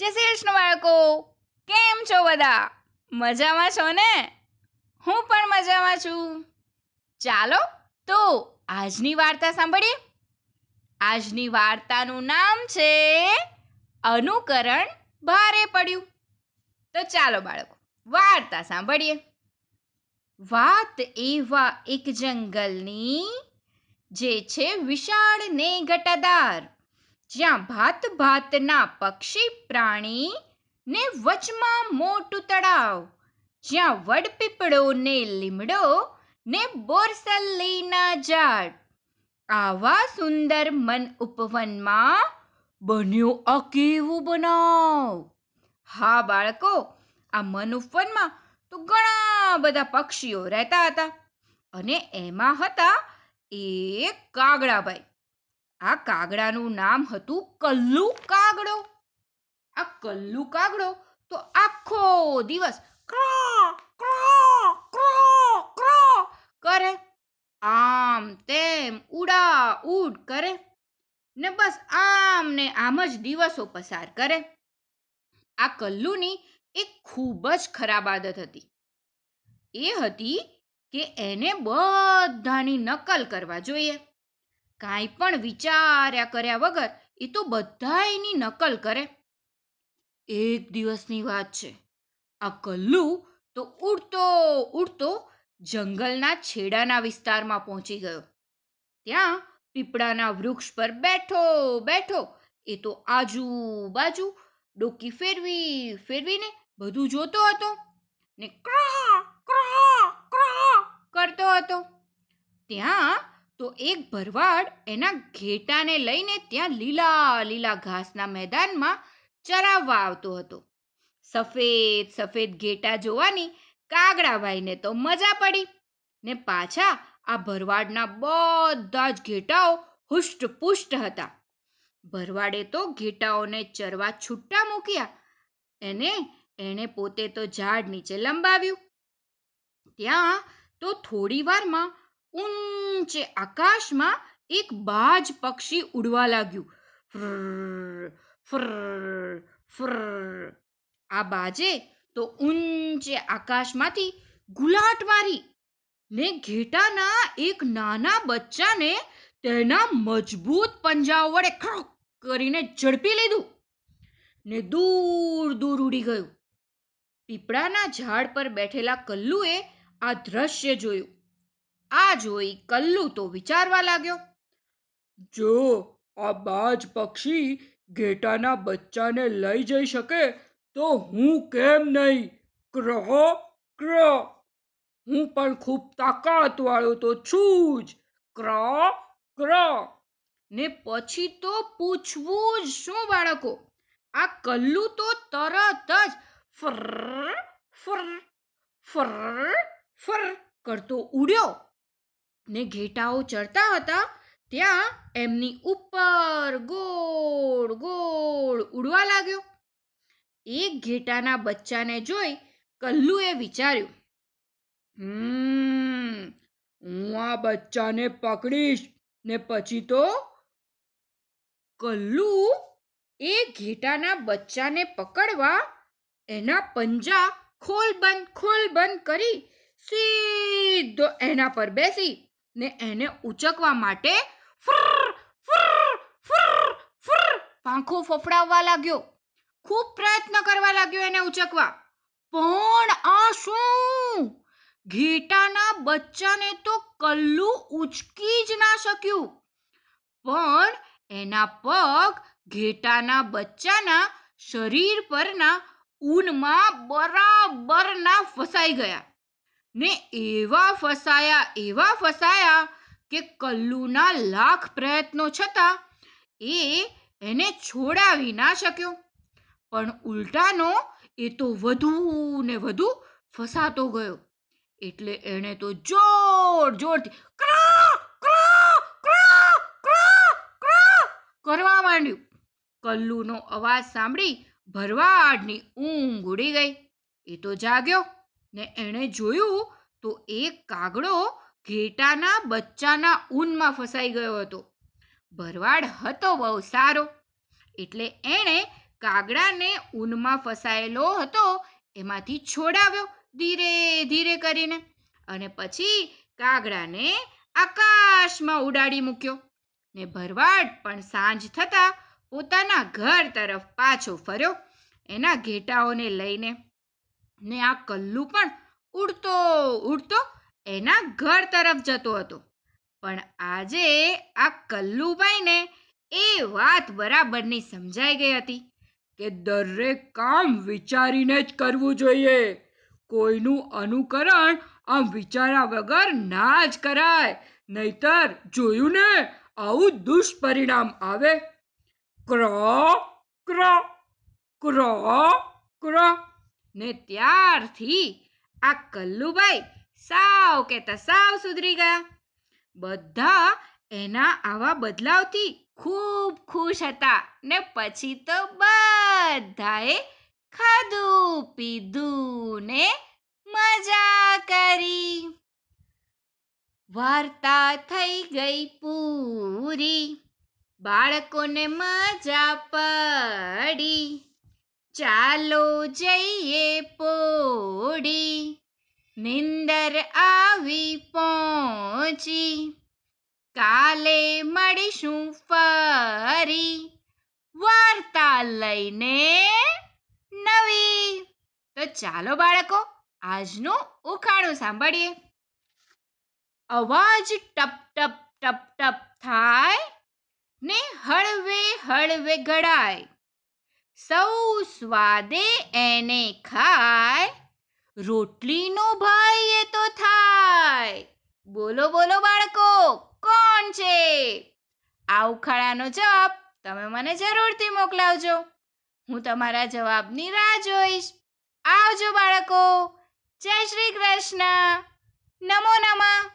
જય શ્રી કૃષ્ણ બાળકો કેમ છો બધા મજામાં છો ને હું પણ મજામાં છું ચાલો તો આજની વાર્તા સાંભળીએ આજની વાર્તાનું નામ છે અનુકરણ ભારે પડ્યું તો ચાલો બાળકો વાર્તા સાંભળીએ વાત એવા એક જંગલની જે છે વિશાળ ને ઘટાદાર જ્યાં ભાત ભાતના પક્ષી પ્રાણી ને વચમાં મોટું તળાવ જ્યાં વડપીપળો ને લીમડો ને બોરસલ્લીના ઝાડ આવા સુંદર મન ઉપવનમાં બન્યું આ કેવું બનાવ હા બાળકો આ મન ઉપવનમાં તો ઘણા બધા પક્ષીઓ રહેતા હતા અને એમાં હતા એક કાગડાભાઈ આ કાગડાનું નામ હતું કલ્લુ કાગડો આ કલ્લુ કાગડો તો આખો દિવસ ક્રો ક્રો ક્રો ક્રો કરે આમ તેમ ઉડા ઉડ કરે ને બસ આમ ને આમ જ દિવસો પસાર કરે આ કલ્લુની એક ખૂબ જ ખરાબ આદત હતી એ હતી કે એને બધાની નકલ કરવા જોઈએ કાંઈ પણ વિચાર્યા કર્યા વગર એ તો બધા એની નકલ કરે એક દિવસની વાત છે આ કલ્લુ તો ઉડતો ઉડતો જંગલના છેડાના વિસ્તારમાં પહોંચી ગયો ત્યાં પીપળાના વૃક્ષ પર બેઠો બેઠો એ તો આજુબાજુ ડોકી ફેરવી ફેરવીને બધું જોતો હતો ને ક્રા ક્રા ક્રા કરતો હતો ત્યાં તો એક ભરવાડ એના ઘેટાને લઈને ત્યાં લીલા લીલા ઘાસના મેદાનમાં ચરાવવા આવતો હતો સફેદ સફેદ ઘેટા જોવાની કાગડાભાઈને તો મજા પડી ને પાછા આ ભરવાડના બધા જ ઘેટાઓ હુષ્ટ પુષ્ટ હતા ભરવાડે તો ઘેટાઓને ચરવા છૂટા મૂક્યા એને એણે પોતે તો ઝાડ નીચે લંબાવ્યું ત્યાં તો થોડી વારમાં ઊંચે આકાશમાં એક બાજ પક્ષી ઉડવા લાગ્યું ફ્રર ફ્રર ફ્રર આ બાજે તો ઊંચે આકાશમાંથી ગુલાટ મારી ને ઘેટાના એક નાના બચ્ચાને તેના મજબૂત પંજાઓ વડે ખડક કરીને ઝડપી લીધું ને દૂર દૂર ઉડી ગયું પીપળાના ઝાડ પર બેઠેલા કલ્લુએ આ દ્રશ્ય જોયું આ જોઈ કલ્લુ તો વિચારવા લાગ્યો જો આ બાજ પક્ષી ઘેટાના બચ્ચાને લઈ જઈ શકે તો હું કેમ નહીં ક્ર ક્ર હું પણ ખૂબ તાકાતવાળો તો છું જ ક્ર ક્ર ને પછી તો પૂછવું જ શું બાળકો આ કલ્લુ તો તરત જ ફર ફર ફર ફર કરતો ઉડ્યો ને ઘેટાઓ ચડતા હતા ત્યાં એમની ઉપર ગોળ ગોળ ઉડવા લાગ્યો એક ઘેટાના બચ્ચાને જોઈ કલ્લુએ વિચાર્યું હું આ બચ્ચાને પકડીશ ને પછી તો કલ્લુ એ ઘેટાના બચ્ચાને પકડવા એના પંજા ખોલ બંધ ખોલ બંધ કરી સીધો એના પર બેસી ને એને ઉચકવા માટે પાંખો ફફડાવવા લાગ્યો ખૂબ પ્રયત્ન કરવા લાગ્યો એને ઉચકવા પણ આ શું ઘેટાના બચ્ચાને તો કલ્લું ઉચકી જ ના શક્યું પણ એના પગ ઘેટાના બચ્ચાના શરીર પરના ઊનમાં બરાબરના ફસાઈ ગયા ને એવા ફસાયા એવા ફસાયા કે કલ્લુના લાખ પ્રયત્નો છતાં એ એને છોડાવી ના શક્યો પણ ઉલટાનો એ તો વધુ ને વધુ ફસાતો ગયો એટલે એણે તો જોર જોરથી કરવા માંડ્યું કલ્લુનો અવાજ સાંભળી ભરવાડની ઊંઘ ઉડી ગઈ એ તો જાગ્યો ને એણે જોયું તો એ કાગડો ઘેટાના બચ્ચાના ઊનમાં ફસાઈ ગયો હતો ભરવાડ હતો બહુ સારો એટલે એણે કાગડાને ઊનમાં ફસાયેલો હતો એમાંથી છોડાવ્યો ધીરે ધીરે કરીને અને પછી કાગડાને આકાશમાં ઉડાડી મૂક્યો ને ભરવાડ પણ સાંજ થતા પોતાના ઘર તરફ પાછો ફર્યો એના ઘેટાઓને લઈને ને આ કલ્લુ પણ ઉડતો ઉડતો એના ઘર તરફ જતો હતો પણ આજે આ કલ્લુભાઈને એ વાત બરાબરની સમજાઈ ગઈ હતી કે દરેક કામ વિચારીને જ કરવું જોઈએ કોઈનું અનુકરણ આમ વિચારા વગર ના જ કરાય નહીતર જોયું ને આવું દુષ્પરિણામ આવે ક્ર ક્ર ક્ર ક્ર ને ત્યારથી આ કલ્લુભાઈ સાવ કહેતા સાવ સુધરી ગયા બધા એના આવા બદલાવથી ખૂબ ખુશ હતા ને પછી તો બધાએ ખાધું પીધું ને મજા કરી વાર્તા થઈ ગઈ પૂરી બાળકોને મજા પડી ચાલો જઈએ પોડી નિંદર આવી પહોંચી કાલે મળીશું ફરી વાર્તા લઈને નવી તો ચાલો બાળકો આજનું ઉખાણું સાંભળીએ અવાજ ટપ ટપ ટપ ટપ થાય ને હળવે હળવે ગળાય સૌ સ્વાદે એને ખાય રોટલીનો ભાઈ એ તો થાય બોલો બોલો બાળકો કોણ છે આ ઉખાડાનો જવાબ તમે મને જરૂરથી મોકલાવજો હું તમારા જવાબની રાહ જોઈશ આવજો બાળકો જય શ્રી કૃષ્ણ નમો નમઃ